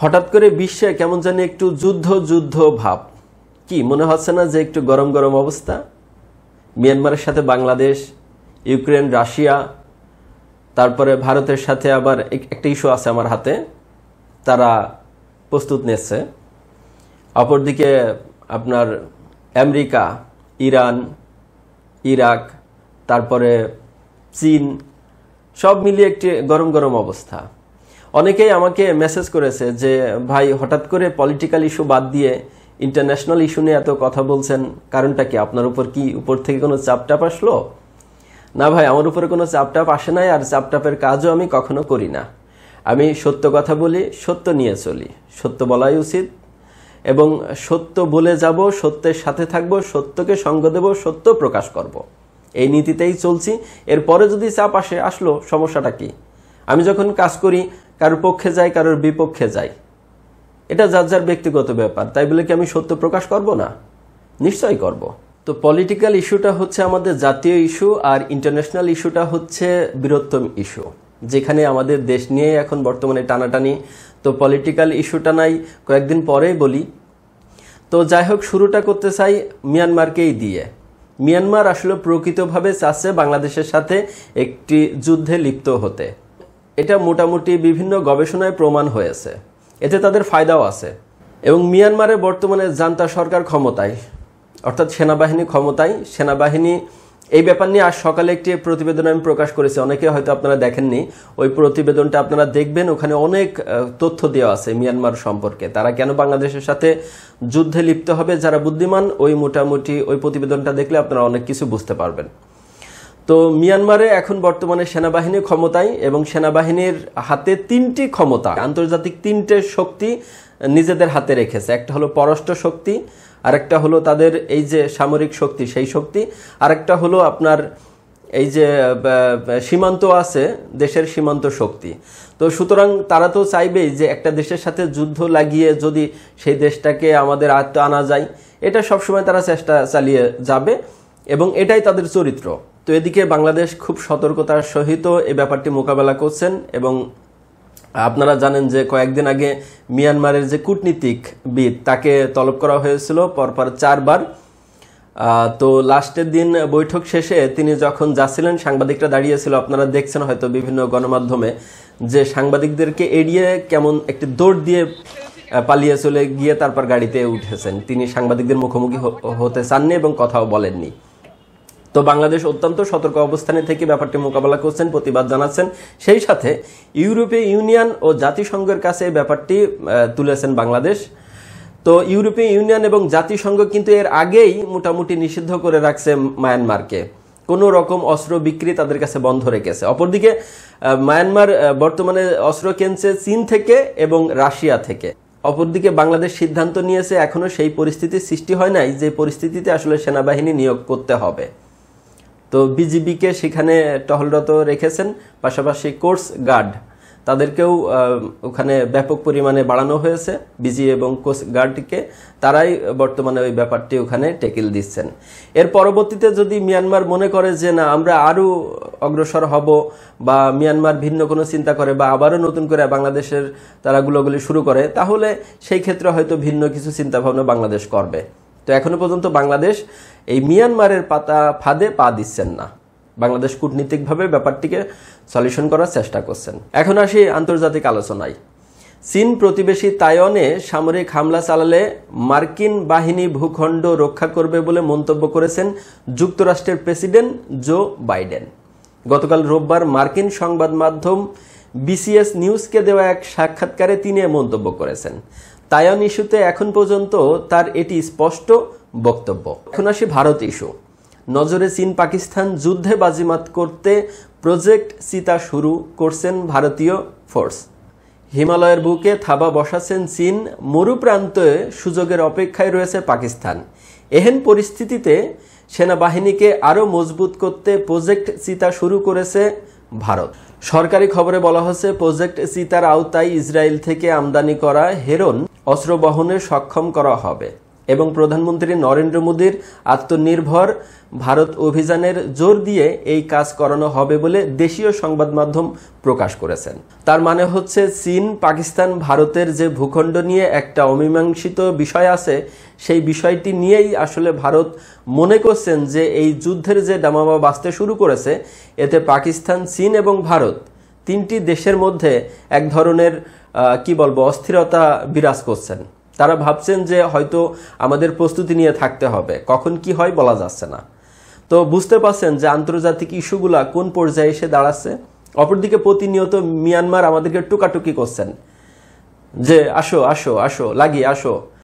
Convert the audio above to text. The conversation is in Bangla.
হঠাৎ করে বিশ্বে কেমন জানি একটু যুদ্ধ যুদ্ধ ভাব কি মনে হচ্ছে না যে একটু গরম গরম অবস্থা মিয়ানমারের সাথে বাংলাদেশ ইউক্রেন রাশিয়া তারপরে ভারতের সাথে আবার একটা ইস্যু আছে আমার হাতে তারা প্রস্তুত নিচ্ছে অপরদিকে আপনার আমেরিকা ইরান ইরাক তারপরে চীন সব মিলিয়ে একটি গরম গরম অবস্থা অনেকেই আমাকে মেসেজ করেছে যে ভাই হঠাৎ করে পলিটিক্যাল ইস্যু বাদ দিয়ে ইন্টারন্যাশনাল ইস্যু নিয়ে এত কথা বলছেন কারণটা কি আপনার উপর কি উপর থেকে কোনো চাপটাপ আসলো না ভাই আমার উপরে কোনো চাপটাপ আসে নাই আর চাপটাপের কাজও আমি কখনো করি না আমি সত্য কথা বলি সত্য নিয়ে চলি সত্য বলাই উচিত এবং সত্য বলে যাব সত্যের সাথে থাকব সত্যকে সঙ্গ দেব সত্য প্রকাশ করব। এই নীতিতেই চলছি এরপরে যদি চাপ আসে আসলো সমস্যাটা কি আমি যখন কাজ করি কারোর পক্ষে যায় কারোর বিপক্ষে যায় এটা যার যার ব্যক্তিগত ব্যাপার তাই বলে কি আমি সত্য প্রকাশ করব না নিশ্চয়ই করব তো পলিটিক্যাল ইস্যুটা হচ্ছে আমাদের জাতীয় ইস্যু আর ইন্টারন্যাশনাল ইস্যুটা হচ্ছে বৃহত্তম ইস্যু যেখানে আমাদের দেশ নিয়ে এখন বর্তমানে টানাটানি তো পলিটিক্যাল ইস্যুটা নাই কয়েকদিন পরেই বলি তো যাই হোক শুরুটা করতে চাই মিয়ানমারকেই দিয়ে মিয়ানমার আসলে প্রকৃতভাবে চাচ্ছে বাংলাদেশের সাথে একটি যুদ্ধে লিপ্ত হতে এটা মোটামুটি বিভিন্ন গবেষণায় প্রমাণ হয়েছে এতে তাদের ফায়দাও আছে এবং মিয়ানমারে বর্তমানে জান্তা সরকার ক্ষমতায় অর্থাৎ সেনাবাহিনী ক্ষমতায় সেনাবাহিনী এই ব্যাপার নিয়ে আজ সকালে একটি প্রতিবেদন আমি প্রকাশ করেছি অনেকে হয়তো আপনারা দেখেননি ওই প্রতিবেদনটা আপনারা দেখবেন ওখানে অনেক তথ্য দেওয়া আছে মিয়ানমার সম্পর্কে তারা কেন বাংলাদেশের সাথে যুদ্ধে লিপ্ত হবে যারা বুদ্ধিমান ওই মোটামুটি ওই প্রতিবেদনটা দেখলে আপনারা অনেক কিছু বুঝতে পারবেন তো মিয়ানমারে এখন বর্তমানে সেনাবাহিনী ক্ষমতায় এবং সেনাবাহিনীর হাতে তিনটি ক্ষমতা আন্তর্জাতিক তিনটে শক্তি নিজেদের হাতে রেখেছে একটা হলো পররাষ্ট্র শক্তি আরেকটা হলো তাদের এই যে সামরিক শক্তি সেই শক্তি আরেকটা হলো আপনার এই যে সীমান্ত আছে দেশের সীমান্ত শক্তি তো সুতরাং তারা তো চাইবেই যে একটা দেশের সাথে যুদ্ধ লাগিয়ে যদি সেই দেশটাকে আমাদের আয়ত্ত আনা যায় এটা সবসময় তারা চেষ্টা চালিয়ে যাবে এবং এটাই তাদের চরিত্র তো এদিকে বাংলাদেশ খুব সতর্কতার সহিত এ ব্যাপারটি মোকাবেলা করছেন এবং আপনারা জানেন যে কয়েকদিন আগে মিয়ানমারের যে কূটনীতিকবিদ তাকে তলব করা হয়েছিল পরপর চারবার তো লাস্টের দিন বৈঠক শেষে তিনি যখন যাচ্ছিলেন সাংবাদিকরা দাঁড়িয়েছিল আপনারা দেখছেন হয়তো বিভিন্ন গণমাধ্যমে যে সাংবাদিকদেরকে এড়িয়ে কেমন একটি দৌড় দিয়ে পালিয়ে চলে গিয়ে তারপর গাড়িতে উঠেছেন তিনি সাংবাদিকদের মুখোমুখি হতে চাননি এবং কথাও বলেননি তো বাংলাদেশ অত্যন্ত সতর্ক অবস্থানে থেকে ব্যাপারটি মোকাবেলা করছেন প্রতিবাদ জানাচ্ছেন সেই সাথে ইউরোপীয় ইউনিয়ন ও জাতিসংঘের কাছে ব্যাপারটি তুলেছেন বাংলাদেশ তো ইউরোপীয় ইউনিয়ন এবং জাতিসংঘ কিন্তু এর আগেই মোটামুটি নিষিদ্ধ করে রাখছে মায়ানমারকে কোনো রকম অস্ত্র বিক্রি তাদের কাছে বন্ধ রেখেছে অপরদিকে মায়ানমার বর্তমানে অস্ত্র কেনছে চীন থেকে এবং রাশিয়া থেকে অপরদিকে বাংলাদেশ সিদ্ধান্ত নিয়েছে এখনও সেই পরিস্থিতির সৃষ্টি হয় নাই যে পরিস্থিতিতে আসলে সেনাবাহিনী নিয়োগ করতে হবে তো বিজিবিকে সেখানে টহলরত রেখেছেন পাশাপাশি কোর্স গার্ড তাদেরকেও ওখানে ব্যাপক পরিমাণে বাড়ানো হয়েছে বিজি এবং কোর্স গার্ডকে তারাই বর্তমানে ওই ব্যাপারটি ওখানে টেকিল দিচ্ছেন এর পরবর্তীতে যদি মিয়ানমার মনে করে যে না আমরা আরও অগ্রসর হব বা মিয়ানমার ভিন্ন কোনো চিন্তা করে বা আবারও নতুন করে বাংলাদেশের তারা গুলোগুলি শুরু করে তাহলে সেই ক্ষেত্রে হয়তো ভিন্ন কিছু চিন্তাভাবনা বাংলাদেশ করবে তো এখনো পর্যন্ত বাংলাদেশ এই মিয়ানমারের পাতা ফাঁদে পা দিচ্ছেন না বাংলাদেশ কূটনীতিকভাবে ব্যাপারটিকে সলিউশন করার চেষ্টা করছেন এখন আসি আন্তর্জাতিক আলোচনায় চীন প্রতিবেশী তায়নে সামরিক হামলা চালালে মার্কিন বাহিনী ভূখণ্ড রক্ষা করবে বলে মন্তব্য করেছেন যুক্তরাষ্ট্রের প্রেসিডেন্ট জো বাইডেন গতকাল রোববার মার্কিন সংবাদ মাধ্যম বিসিএস নিউজকে দেওয়া এক সাক্ষাৎকারে তিনি মন্তব্য করেছেন তায়ন ইস্যুতে এখন পর্যন্ত তার এটি স্পষ্ট বক্তব্য এখন আসি ভারত ইস্যু নজরে চীন পাকিস্তান যুদ্ধে বাজিমাত করতে প্রজেক্ট সীতা শুরু করছেন ভারতীয় ফোর্স হিমালয়ের বুকে থাবা বসাছেন চীন মরুপ্রান্তে সুযোগের অপেক্ষায় রয়েছে পাকিস্তান এহেন পরিস্থিতিতে সেনাবাহিনীকে আরও মজবুত করতে প্রজেক্ট সীতা শুরু করেছে ভারত সরকারি খবরে বলা হচ্ছে প্রজেক্ট সীতার আওতায় ইসরায়েল থেকে আমদানি করা হেরন অস্ত্র বহনে সক্ষম করা হবে এবং প্রধানমন্ত্রী নরেন্দ্র মোদীর আত্মনির্ভর ভারত অভিযানের জোর দিয়ে এই কাজ করানো হবে বলে দেশীয় সংবাদ মাধ্যম প্রকাশ করেছেন তার মানে হচ্ছে চীন পাকিস্তান ভারতের যে ভূখণ্ড নিয়ে একটা অমীমাংসিত বিষয় আছে সেই বিষয়টি নিয়েই আসলে ভারত মনে করছেন যে এই যুদ্ধের যে ডামামা বাঁচতে শুরু করেছে এতে পাকিস্তান চীন এবং ভারত তিনটি দেশের মধ্যে এক ধরনের কি বলবো অস্থিরতা বিরাজ করছেন তারা ভাবছেন যে হয়তো আমাদের প্রস্তুতি নিয়ে থাকতে হবে কখন কি হয় বলা যাচ্ছে না তো বুঝতে পারছেন যে আন্তর্জাতিক ইস্যুগুলা কোন পর্যায়ে এসে দাঁড়াচ্ছে অপরদিকে প্রতিনিয়ত মিয়ানমার আমাদেরকে টুকাটুকি করছেন যে আসো আসো আসো লাগি আসো